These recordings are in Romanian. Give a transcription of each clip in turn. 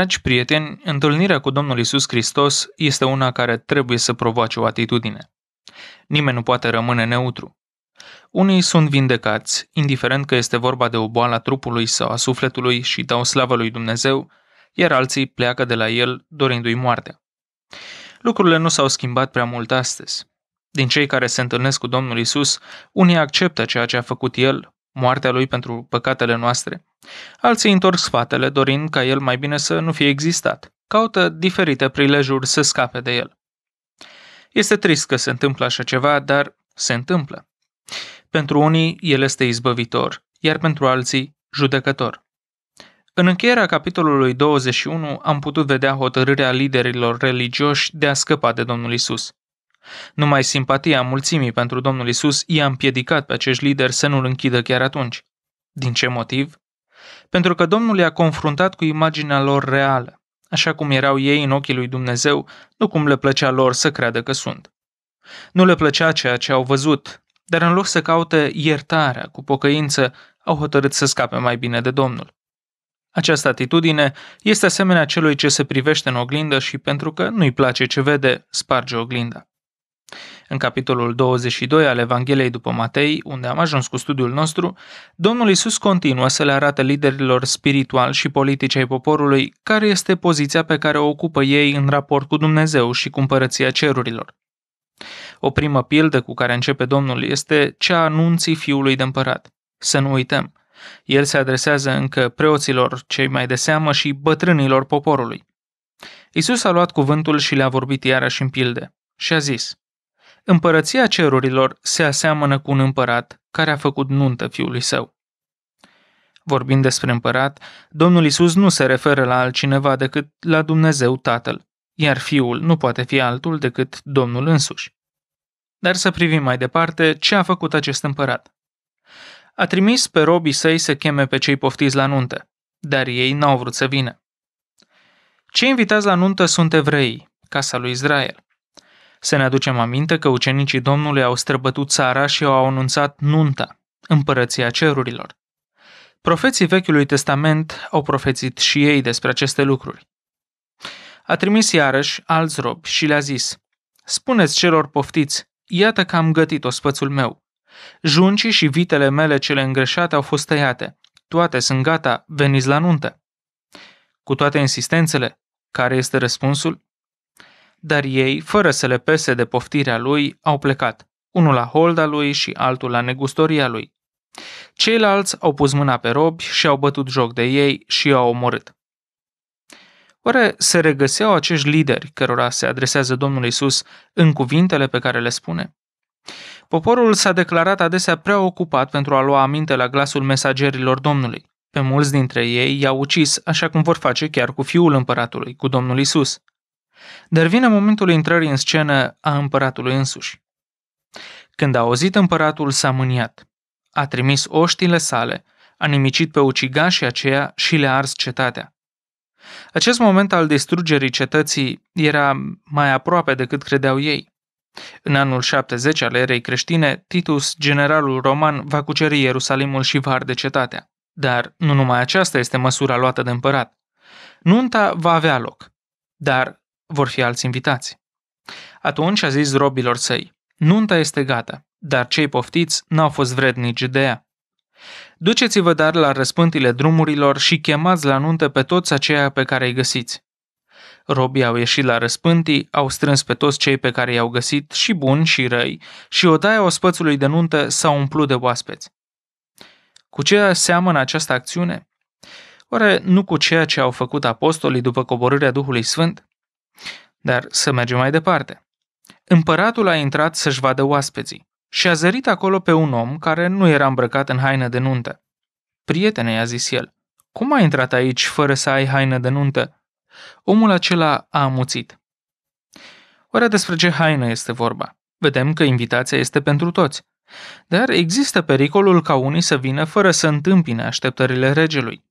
Dragi prieteni, întâlnirea cu Domnul Isus Hristos este una care trebuie să provoace o atitudine. Nimeni nu poate rămâne neutru. Unii sunt vindecați, indiferent că este vorba de o boală a trupului sau a sufletului și dau slavă lui Dumnezeu, iar alții pleacă de la el dorindu-i moartea. Lucrurile nu s-au schimbat prea mult astăzi. Din cei care se întâlnesc cu Domnul Isus, unii acceptă ceea ce a făcut El, moartea Lui pentru păcatele noastre, Alții întorc spatele, dorind ca el mai bine să nu fie existat. Caută diferite prilejuri să scape de el. Este trist că se întâmplă așa ceva, dar se întâmplă. Pentru unii, el este izbăvitor, iar pentru alții, judecător. În încheierea capitolului 21 am putut vedea hotărârea liderilor religioși de a scăpa de Domnul Isus. Numai simpatia mulțimii pentru Domnul Isus i-a împiedicat pe acești lideri să nu-l închidă chiar atunci. Din ce motiv? pentru că Domnul i-a confruntat cu imaginea lor reală, așa cum erau ei în ochii lui Dumnezeu, nu cum le plăcea lor să creadă că sunt. Nu le plăcea ceea ce au văzut, dar în loc să caute iertarea cu pocăință, au hotărât să scape mai bine de Domnul. Această atitudine este asemenea celui ce se privește în oglindă și pentru că nu-i place ce vede, sparge oglinda. În capitolul 22 al Evangheliei după Matei, unde am ajuns cu studiul nostru, Domnul Isus continuă să le arate liderilor spiritual și politici ai poporului care este poziția pe care o ocupă ei în raport cu Dumnezeu și cu împărăția cerurilor. O primă pildă cu care începe Domnul este cea anunții fiului de împărat. Să nu uităm, el se adresează încă preoților cei mai de seamă și bătrânilor poporului. Isus a luat cuvântul și le-a vorbit iarăși în pilde și a zis, Împărăția cerurilor se aseamănă cu un împărat care a făcut nuntă fiului său. Vorbind despre împărat, Domnul Isus nu se referă la altcineva decât la Dumnezeu Tatăl, iar fiul nu poate fi altul decât Domnul însuși. Dar să privim mai departe ce a făcut acest împărat. A trimis pe robii săi să cheme pe cei poftiți la nuntă, dar ei n-au vrut să vină. Cei invitați la nuntă sunt evrei, casa lui Israel. Să ne aducem aminte că ucenicii Domnului au străbătut țara și au anunțat nunta, împărăția cerurilor. Profeții Vechiului Testament au profețit și ei despre aceste lucruri. A trimis iarăși alți robi și le-a zis, Spuneți celor poftiți, iată că am gătit ospățul meu. Juncii și vitele mele cele îngreșate au fost tăiate. Toate sunt gata, veniți la nuntă. Cu toate insistențele, care este răspunsul? dar ei, fără să le pese de poftirea lui, au plecat, unul la holda lui și altul la negustoria lui. Ceilalți au pus mâna pe robi și au bătut joc de ei și i-au omorât. Oare se regăseau acești lideri cărora se adresează Domnul Isus în cuvintele pe care le spune? Poporul s-a declarat adesea prea ocupat pentru a lua aminte la glasul mesagerilor Domnului. Pe mulți dintre ei i-au ucis, așa cum vor face chiar cu fiul împăratului, cu Domnul Isus. Dar vine momentul intrării în scenă a împăratului însuși. Când a auzit împăratul, s-a mâniat. A trimis oștile sale, a nimicit pe ucigașii aceia și le-a ars cetatea. Acest moment al distrugerii cetății era mai aproape decât credeau ei. În anul 70 al erei creștine, Titus, generalul roman, va cuceri Ierusalimul și va arde cetatea. Dar nu numai aceasta este măsura luată de împărat. Nunta va avea loc, dar vor fi alți invitați. Atunci a zis robilor săi, nunta este gata, dar cei poftiți n-au fost vrednici de ea. Duceți-vă dar la răspântile drumurilor și chemați la nuntă pe toți aceia pe care îi găsiți. Robii au ieșit la răspântii, au strâns pe toți cei pe care i-au găsit și buni și răi și odaia ospățului de nuntă s-a umplut de oaspeți. Cu ce seamănă această acțiune? Oare nu cu ceea ce au făcut apostolii după coborârea Duhului Sfânt? Dar să mergem mai departe. Împăratul a intrat să-și vadă oaspeții și a zărit acolo pe un om care nu era îmbrăcat în haină de nuntă. Prietene, i-a zis el, cum ai intrat aici fără să ai haină de nuntă? Omul acela a amuțit. Oare despre ce haină este vorba? Vedem că invitația este pentru toți. Dar există pericolul ca unii să vină fără să întâmpine așteptările regelui.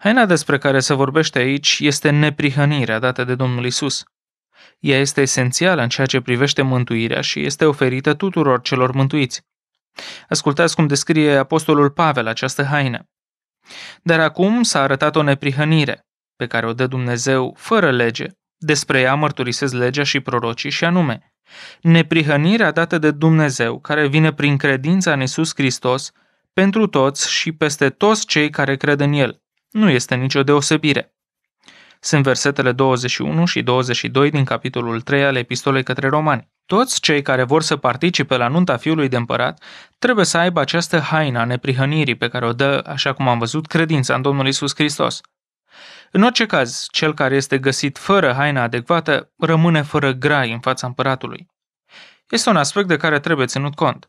Haina despre care se vorbește aici este neprihănirea dată de Domnul Isus. Ea este esențială în ceea ce privește mântuirea și este oferită tuturor celor mântuiți. Ascultați cum descrie apostolul Pavel această haină. Dar acum s-a arătat o neprihănire, pe care o dă Dumnezeu fără lege. Despre ea mărturisesc legea și prorocii și anume, neprihănirea dată de Dumnezeu, care vine prin credința în Isus Hristos, pentru toți și peste toți cei care cred în El, nu este nicio deosebire. Sunt versetele 21 și 22 din capitolul 3 al epistolei către romani. Toți cei care vor să participe la nunta fiului de împărat trebuie să aibă această a neprihănirii pe care o dă, așa cum am văzut, credința în Domnul Isus Hristos. În orice caz, cel care este găsit fără haina adecvată rămâne fără grai în fața împăratului. Este un aspect de care trebuie ținut cont.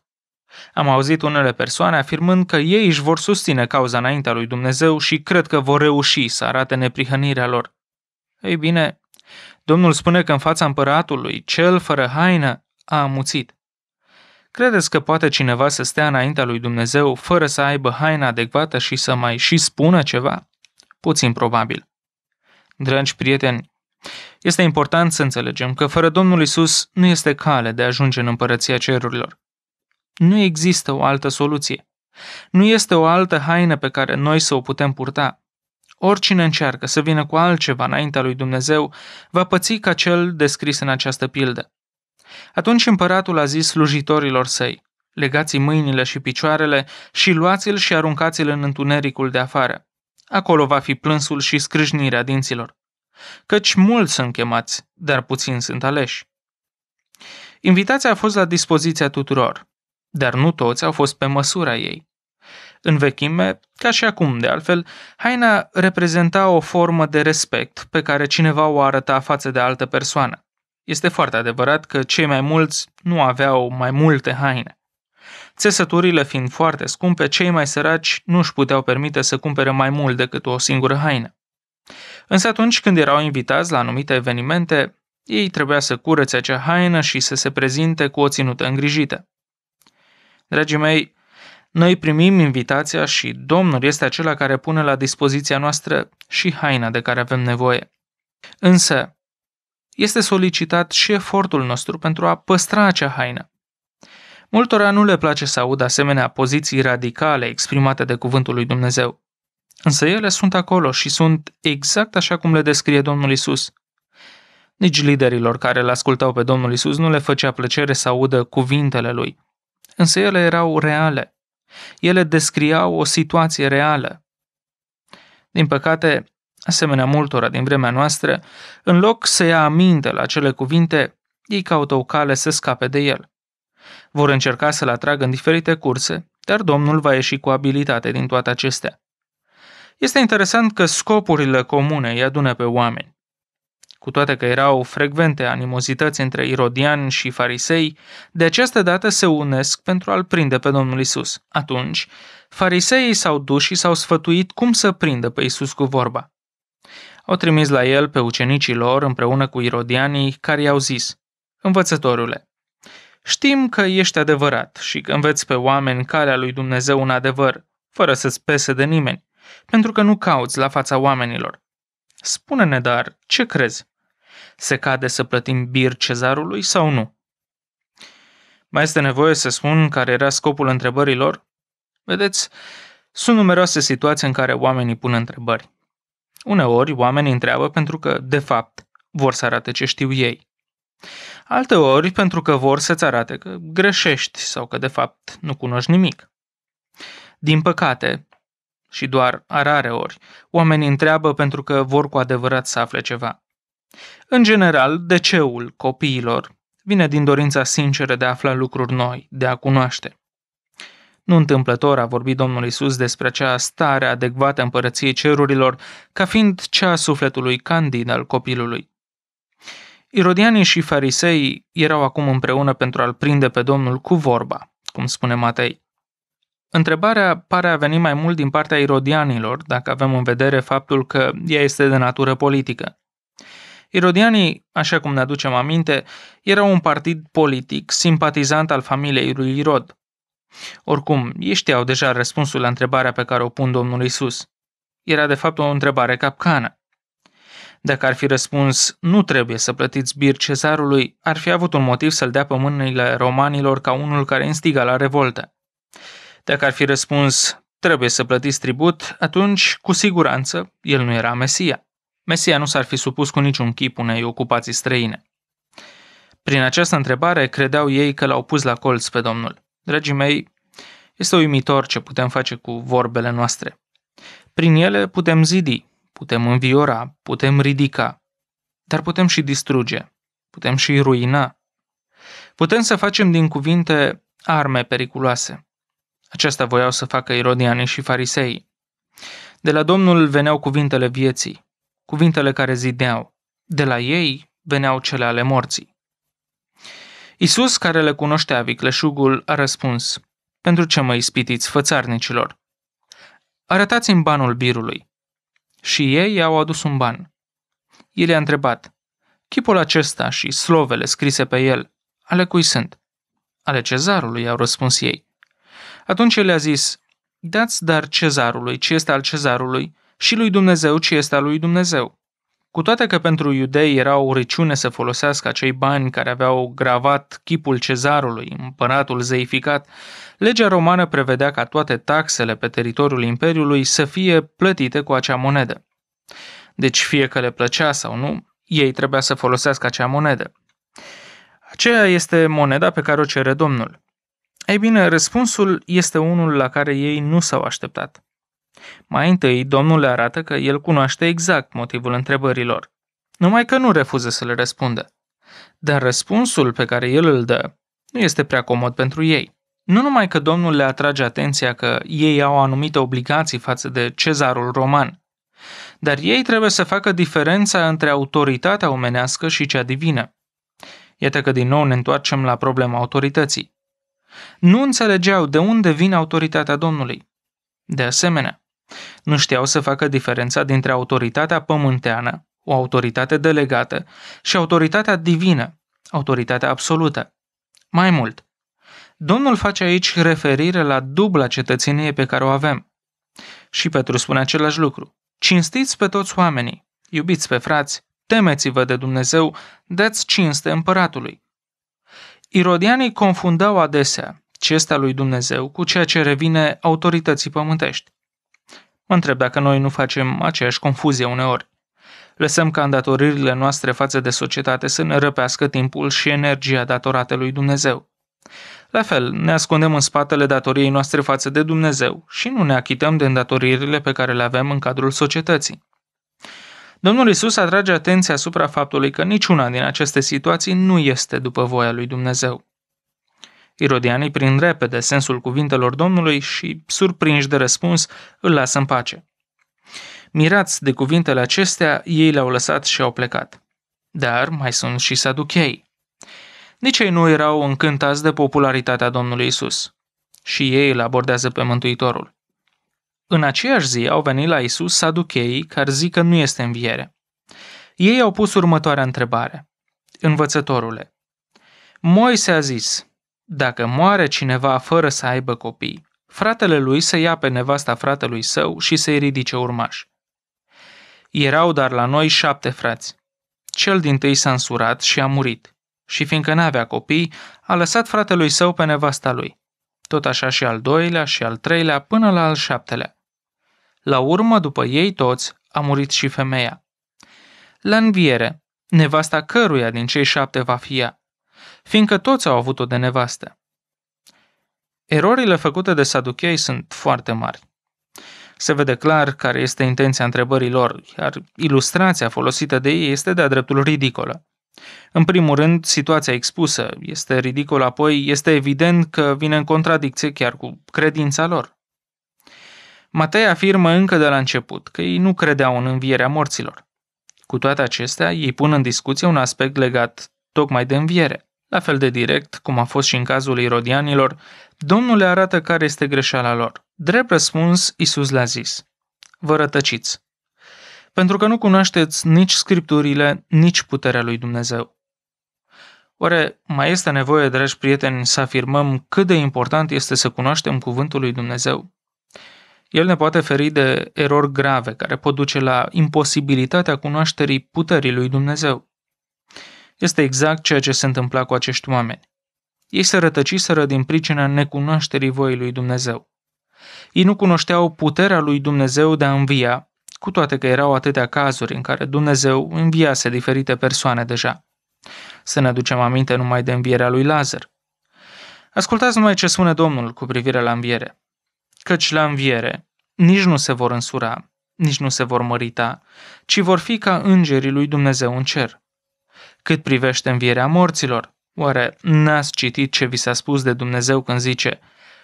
Am auzit unele persoane afirmând că ei își vor susține cauza înaintea lui Dumnezeu și cred că vor reuși să arate neprihănirea lor. Ei bine, Domnul spune că în fața împăratului, cel fără haină a amuțit. Credeți că poate cineva să stea înaintea lui Dumnezeu fără să aibă haina adecvată și să mai și spună ceva? Puțin probabil. Dragi prieteni, este important să înțelegem că fără Domnul Isus nu este cale de a ajunge în împărăția cerurilor. Nu există o altă soluție. Nu este o altă haină pe care noi să o putem purta. Oricine încearcă să vină cu altceva înaintea lui Dumnezeu va păți ca cel descris în această pildă. Atunci împăratul a zis slujitorilor săi, legați mâinile și picioarele și luați-l și aruncați-l în întunericul de afară. Acolo va fi plânsul și scrâșnirea dinților. Căci mulți sunt chemați, dar puțini sunt aleși. Invitația a fost la dispoziția tuturor dar nu toți au fost pe măsura ei. În vechime, ca și acum de altfel, haina reprezenta o formă de respect pe care cineva o arăta față de altă persoană. Este foarte adevărat că cei mai mulți nu aveau mai multe haine. Țesăturile fiind foarte scumpe, cei mai săraci nu își puteau permite să cumpere mai mult decât o singură haină. Însă atunci când erau invitați la anumite evenimente, ei trebuia să curețe acea haină și să se prezinte cu o ținută îngrijită. Dragii mei, noi primim invitația și Domnul este acela care pune la dispoziția noastră și haina de care avem nevoie. Însă, este solicitat și efortul nostru pentru a păstra acea haină. Multora nu le place să audă asemenea poziții radicale exprimate de Cuvântul lui Dumnezeu. Însă ele sunt acolo și sunt exact așa cum le descrie Domnul Isus. Nici liderilor care îl ascultau pe Domnul Isus nu le făcea plăcere să audă cuvintele lui – însă ele erau reale. Ele descriau o situație reală. Din păcate, asemenea multora din vremea noastră, în loc să ia aminte la cele cuvinte, ei caută o cale să scape de el. Vor încerca să-l atragă în diferite curse, dar Domnul va ieși cu abilitate din toate acestea. Este interesant că scopurile comune îi adună pe oameni. Cu toate că erau frecvente animozități între irodiani și farisei, de această dată se unesc pentru a-l prinde pe Domnul Isus. Atunci, fariseii s-au dus și s-au sfătuit cum să prindă pe Isus cu vorba. Au trimis la el pe ucenicii lor împreună cu irodianii care i-au zis, Învățătorule, știm că ești adevărat și că înveți pe oameni calea lui Dumnezeu în adevăr, fără să-ți pese de nimeni, pentru că nu cauți la fața oamenilor. Spune-ne dar, ce crezi? se cade să plătim bir cezarului sau nu? Mai este nevoie să spun care era scopul întrebărilor? Vedeți, sunt numeroase situații în care oamenii pun întrebări. Uneori, oamenii întreabă pentru că, de fapt, vor să arate ce știu ei. Alteori, pentru că vor să-ți arate că greșești sau că, de fapt, nu cunoști nimic. Din păcate, și doar a rare ori, oamenii întreabă pentru că vor cu adevărat să afle ceva. În general, deceul copiilor vine din dorința sinceră de a afla lucruri noi, de a cunoaște. Nu întâmplător a vorbit Domnul Isus despre acea stare adecvată împărăției cerurilor ca fiind cea a sufletului candid al copilului. Irodianii și farisei erau acum împreună pentru a-l prinde pe Domnul cu vorba, cum spune Matei. Întrebarea pare a veni mai mult din partea irodianilor, dacă avem în vedere faptul că ea este de natură politică. Irodianii, așa cum ne aducem aminte, erau un partid politic simpatizant al familiei lui Irod. Oricum, ei știau deja răspunsul la întrebarea pe care o pun Domnul Isus. Era de fapt o întrebare capcană. Dacă ar fi răspuns, nu trebuie să plătiți bir cezarului, ar fi avut un motiv să-l dea pe mâinile romanilor ca unul care instiga la revoltă. Dacă ar fi răspuns, trebuie să plătiți tribut, atunci, cu siguranță, el nu era Mesia. Mesia nu s-ar fi supus cu niciun chip unei ocupații străine. Prin această întrebare credeau ei că l-au pus la colț pe Domnul. Dragii mei, este uimitor ce putem face cu vorbele noastre. Prin ele putem zidi, putem înviora, putem ridica, dar putem și distruge, putem și ruina. Putem să facem din cuvinte arme periculoase. Aceasta voiau să facă irodianii și farisei. De la Domnul veneau cuvintele vieții, cuvintele care zideau. De la ei veneau cele ale morții. Isus, care le cunoștea vicleșugul, a răspuns, Pentru ce mă ispitiți, fățarnicilor? Arătați-mi banul birului. Și ei i-au adus un ban. El i-a întrebat, Chipul acesta și slovele scrise pe el, ale cui sunt? Ale cezarului, au răspuns ei. Atunci el a zis, Dați dar cezarului ce este al cezarului și lui Dumnezeu ce este a lui Dumnezeu. Cu toate că pentru iudei era o urăciune să folosească acei bani care aveau gravat chipul cezarului, împăratul zeificat, legea romană prevedea ca toate taxele pe teritoriul imperiului să fie plătite cu acea monedă. Deci fie că le plăcea sau nu, ei trebuia să folosească acea monedă. Aceea este moneda pe care o cere Domnul. Ei bine, răspunsul este unul la care ei nu s-au așteptat. Mai întâi, Domnul le arată că el cunoaște exact motivul întrebărilor, numai că nu refuză să le răspundă. Dar răspunsul pe care el îl dă nu este prea comod pentru ei. Nu numai că Domnul le atrage atenția că ei au anumite obligații față de cezarul roman, dar ei trebuie să facă diferența între autoritatea omenească și cea divină. Iată că din nou ne întoarcem la problema autorității. Nu înțelegeau de unde vine autoritatea Domnului. De asemenea, nu știau să facă diferența dintre autoritatea pământeană, o autoritate delegată, și autoritatea divină, autoritatea absolută. Mai mult, Domnul face aici referire la dubla cetățenie pe care o avem. Și Petru spune același lucru. Cinstiți pe toți oamenii, iubiți pe frați, temeți-vă de Dumnezeu, dați cinste împăratului. Irodianii confundau adesea cestea lui Dumnezeu cu ceea ce revine autorității pământești. Mă întreb dacă noi nu facem aceeași confuzie uneori. Lăsăm ca îndatoririle noastre față de societate să ne răpească timpul și energia datorate lui Dumnezeu. La fel, ne ascundem în spatele datoriei noastre față de Dumnezeu și nu ne achităm de îndatoririle pe care le avem în cadrul societății. Domnul Isus atrage atenția asupra faptului că niciuna din aceste situații nu este după voia lui Dumnezeu. Irodianii prin repede sensul cuvintelor Domnului și, surprinși de răspuns, îl lasă în pace. Mirați de cuvintele acestea, ei le-au lăsat și au plecat. Dar mai sunt și saduchei. Nici ei nu erau încântați de popularitatea Domnului Isus. Și ei îl abordează pe Mântuitorul. În aceeași zi au venit la Isus saducheii care zic că nu este înviere. Ei au pus următoarea întrebare. Învățătorule, Moise a zis, dacă moare cineva fără să aibă copii, fratele lui să ia pe nevasta fratelui său și să-i ridice urmași. Erau dar la noi șapte frați. Cel din tâi s-a însurat și a murit. Și fiindcă n-avea copii, a lăsat fratelui său pe nevasta lui. Tot așa și al doilea și al treilea până la al șaptelea. La urmă, după ei toți, a murit și femeia. La înviere, nevasta căruia din cei șapte va fi ea fiindcă toți au avut-o de nevastă. Erorile făcute de saduchei sunt foarte mari. Se vede clar care este intenția întrebării lor, iar ilustrația folosită de ei este de-a dreptul ridicolă. În primul rând, situația expusă este ridicolă, apoi este evident că vine în contradicție chiar cu credința lor. Matei afirmă încă de la început că ei nu credeau în învierea morților. Cu toate acestea, ei pun în discuție un aspect legat tocmai de înviere. La fel de direct, cum a fost și în cazul irodianilor, Domnul le arată care este greșeala lor. Drept răspuns, Isus le-a zis, vă rătăciți, pentru că nu cunoașteți nici scripturile, nici puterea lui Dumnezeu. Oare mai este nevoie, dragi prieteni, să afirmăm cât de important este să cunoaștem cuvântul lui Dumnezeu? El ne poate feri de erori grave care pot duce la imposibilitatea cunoașterii puterii lui Dumnezeu. Este exact ceea ce se întâmpla cu acești oameni. Ei se rătăciseră din pricina necunoașterii voii lui Dumnezeu. Ei nu cunoșteau puterea lui Dumnezeu de a învia, cu toate că erau atâtea cazuri în care Dumnezeu înviase diferite persoane deja. Să ne aducem aminte numai de învierea lui Lazar. Ascultați numai ce spune Domnul cu privire la înviere. Căci la înviere nici nu se vor însura, nici nu se vor mărita, ci vor fi ca îngerii lui Dumnezeu în cer. Cât privește învierea morților, oare n-ați citit ce vi s-a spus de Dumnezeu când zice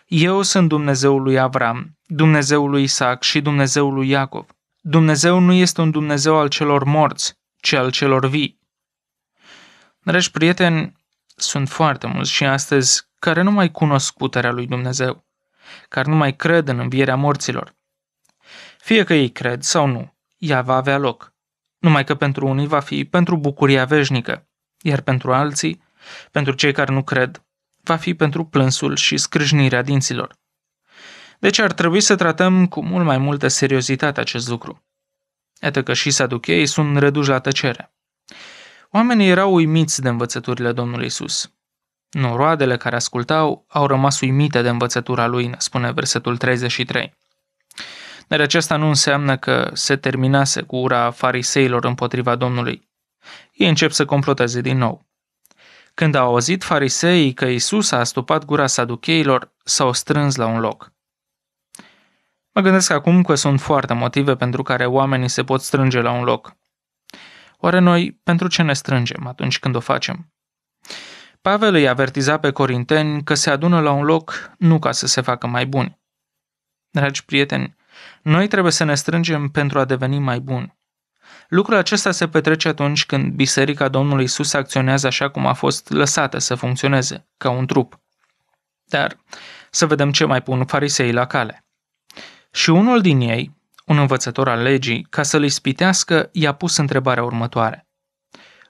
Eu sunt Dumnezeul lui Avram, Dumnezeul lui Isaac și Dumnezeul lui Iacov. Dumnezeu nu este un Dumnezeu al celor morți, ci al celor vii. Dragi prieteni, sunt foarte mulți și astăzi care nu mai cunosc puterea lui Dumnezeu, care nu mai cred în învierea morților. Fie că ei cred sau nu, ea va avea loc numai că pentru unii va fi pentru bucuria veșnică, iar pentru alții, pentru cei care nu cred, va fi pentru plânsul și scrâșnirea dinților. Deci ar trebui să tratăm cu mult mai multă seriozitate acest lucru. Iată că și saduchei sunt reduși la tăcere. Oamenii erau uimiți de învățăturile Domnului Isus. Noroadele care ascultau au rămas uimite de învățătura lui, spune versetul 33. Dar aceasta nu înseamnă că se terminase cu ura fariseilor împotriva Domnului. Ei încep să comploteze din nou. Când au auzit fariseii că Isus a astupat gura saducheilor, s-au strâns la un loc. Mă gândesc acum că sunt foarte motive pentru care oamenii se pot strânge la un loc. Oare noi pentru ce ne strângem atunci când o facem? Pavel îi avertiza pe corinteni că se adună la un loc nu ca să se facă mai buni. Dragi prieteni, noi trebuie să ne strângem pentru a deveni mai buni. Lucrul acesta se petrece atunci când Biserica Domnului Isus acționează așa cum a fost lăsată să funcționeze, ca un trup. Dar să vedem ce mai pun farisei la cale. Și unul din ei, un învățător al legii, ca să-l ispitească, i-a pus întrebarea următoare.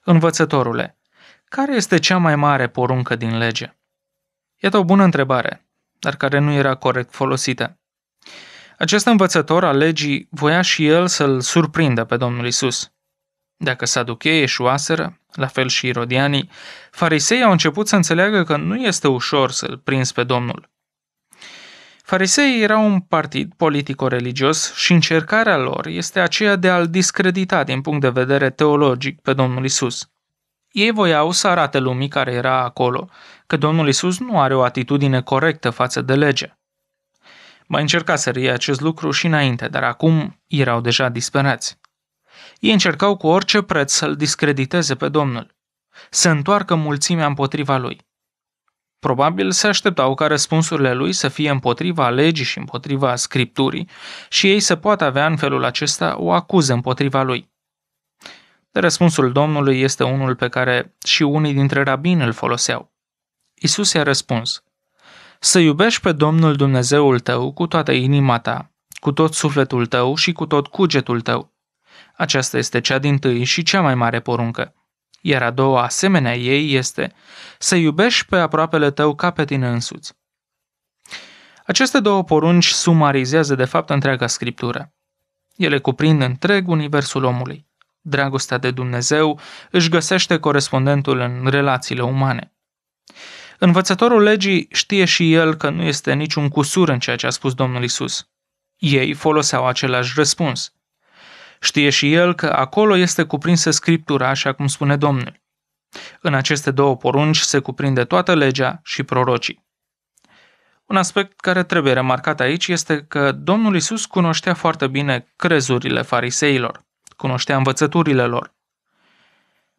Învățătorule, care este cea mai mare poruncă din lege? Iată o bună întrebare, dar care nu era corect folosită. Acest învățător al legii voia și el să-l surprindă pe Domnul Isus. Dacă saducheii eșuaseră, la fel și irodianii, farisei au început să înțeleagă că nu este ușor să-l prins pe Domnul. Fariseii erau un partid politico-religios și încercarea lor este aceea de a-l discredita din punct de vedere teologic pe Domnul Isus. Ei voiau să arate lumii care era acolo că Domnul Isus nu are o atitudine corectă față de lege. Mai încerca să rie acest lucru și înainte, dar acum erau deja disperați. Ei încercau cu orice preț să-l discrediteze pe Domnul, să întoarcă mulțimea împotriva lui. Probabil se așteptau ca răspunsurile lui să fie împotriva legii și împotriva scripturii și ei să poată avea în felul acesta o acuză împotriva lui. Răspunsul Domnului este unul pe care și unii dintre rabini îl foloseau. Isus i-a răspuns, să iubești pe Domnul Dumnezeul tău cu toată inima ta, cu tot sufletul tău și cu tot cugetul tău. Aceasta este cea din tâi și cea mai mare poruncă. Iar a doua asemenea ei este să iubești pe aproapele tău ca pe tine însuți. Aceste două porunci sumarizează de fapt întreaga scriptură. Ele cuprind întreg universul omului. Dragostea de Dumnezeu își găsește corespondentul în relațiile umane. Învățătorul legii știe și el că nu este niciun cusur în ceea ce a spus Domnul Isus. Ei foloseau același răspuns. Știe și el că acolo este cuprinsă Scriptura, așa cum spune Domnul. În aceste două porunci se cuprinde toată legea și prorocii. Un aspect care trebuie remarcat aici este că Domnul Isus cunoștea foarte bine crezurile fariseilor, cunoștea învățăturile lor.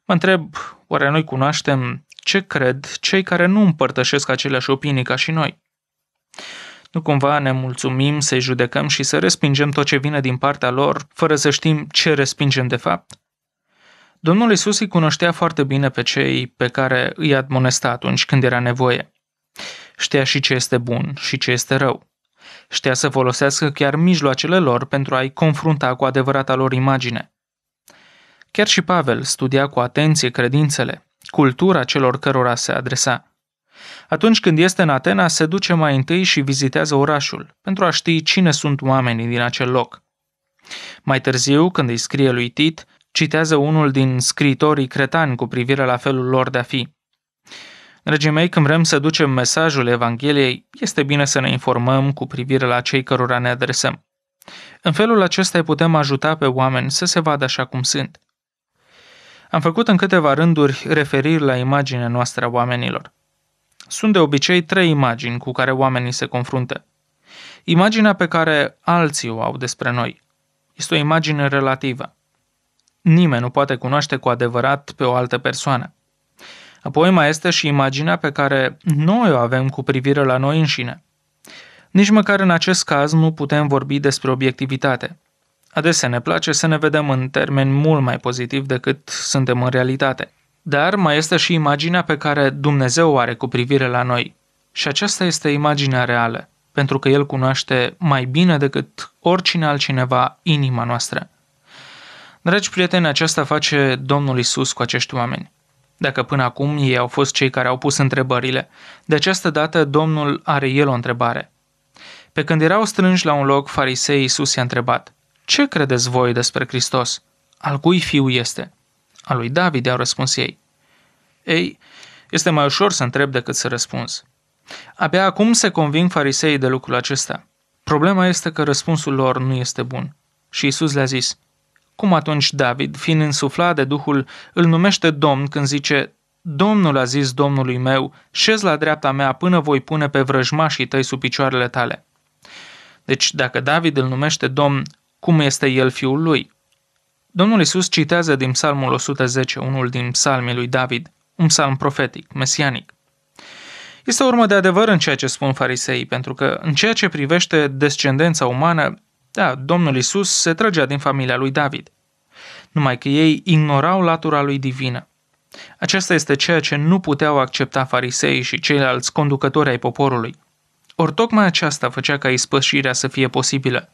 Mă întreb, oare noi cunoaștem ce cred cei care nu împărtășesc aceleași opinii ca și noi. Nu cumva ne mulțumim să-i judecăm și să respingem tot ce vine din partea lor, fără să știm ce respingem de fapt? Domnul Isus îi cunoștea foarte bine pe cei pe care îi admonesta atunci când era nevoie. Știa și ce este bun și ce este rău. Știa să folosească chiar mijloacele lor pentru a-i confrunta cu adevărata lor imagine. Chiar și Pavel studia cu atenție credințele, cultura celor cărora se adresa. Atunci când este în Atena, se duce mai întâi și vizitează orașul, pentru a ști cine sunt oamenii din acel loc. Mai târziu, când îi scrie lui Tit, citează unul din scritorii cretani cu privire la felul lor de a fi. Dragii mei, când vrem să ducem mesajul Evangheliei, este bine să ne informăm cu privire la cei cărora ne adresăm. În felul acesta îi putem ajuta pe oameni să se vadă așa cum sunt. Am făcut în câteva rânduri referiri la imaginea noastră a oamenilor. Sunt de obicei trei imagini cu care oamenii se confruntă. Imaginea pe care alții o au despre noi este o imagine relativă. Nimeni nu poate cunoaște cu adevărat pe o altă persoană. Apoi mai este și imaginea pe care noi o avem cu privire la noi înșine. Nici măcar în acest caz nu putem vorbi despre obiectivitate. Adesea ne place să ne vedem în termeni mult mai pozitiv decât suntem în realitate. Dar mai este și imaginea pe care Dumnezeu o are cu privire la noi. Și aceasta este imaginea reală, pentru că El cunoaște mai bine decât oricine altcineva inima noastră. Dragi prieteni, aceasta face Domnul Isus cu acești oameni. Dacă până acum ei au fost cei care au pus întrebările, de această dată Domnul are el o întrebare. Pe când erau strânși la un loc, farisei Isus i-a întrebat, ce credeți voi despre Hristos? Al cui fiu este? A lui David, au răspuns ei. Ei, este mai ușor să întreb decât să răspuns. Abia acum se conving fariseii de lucrul acesta. Problema este că răspunsul lor nu este bun. Și Isus le-a zis, cum atunci David, fiind însuflat de Duhul, îl numește Domn când zice, Domnul a zis Domnului meu, șez la dreapta mea până voi pune pe vrăjmașii tăi sub picioarele tale. Deci, dacă David îl numește Domn cum este el fiul lui. Domnul Isus citează din Psalmul 110, unul din psalmii lui David, un psalm profetic, mesianic. Este o urmă de adevăr în ceea ce spun fariseii, pentru că în ceea ce privește descendența umană, da, Domnul Isus se trăgea din familia lui David. Numai că ei ignorau latura lui divină. Aceasta este ceea ce nu puteau accepta fariseii și ceilalți conducători ai poporului. Ori tocmai aceasta făcea ca ispășirea să fie posibilă.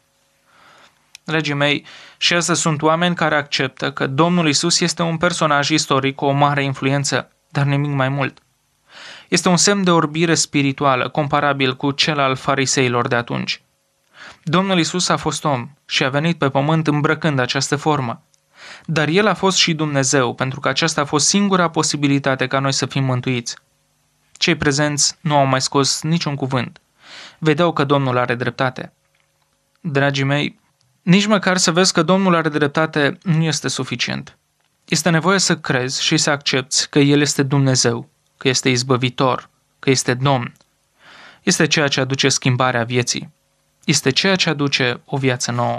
Dragii mei, și astea sunt oameni care acceptă că Domnul Isus este un personaj istoric cu o mare influență, dar nimic mai mult. Este un semn de orbire spirituală, comparabil cu cel al fariseilor de atunci. Domnul Isus a fost om și a venit pe pământ îmbrăcând această formă. Dar El a fost și Dumnezeu, pentru că aceasta a fost singura posibilitate ca noi să fim mântuiți. Cei prezenți nu au mai scos niciun cuvânt. Vedeau că Domnul are dreptate. Dragii mei, nici măcar să vezi că Domnul are dreptate nu este suficient. Este nevoie să crezi și să accepti că El este Dumnezeu, că este izbăvitor, că este Domn. Este ceea ce aduce schimbarea vieții. Este ceea ce aduce o viață nouă.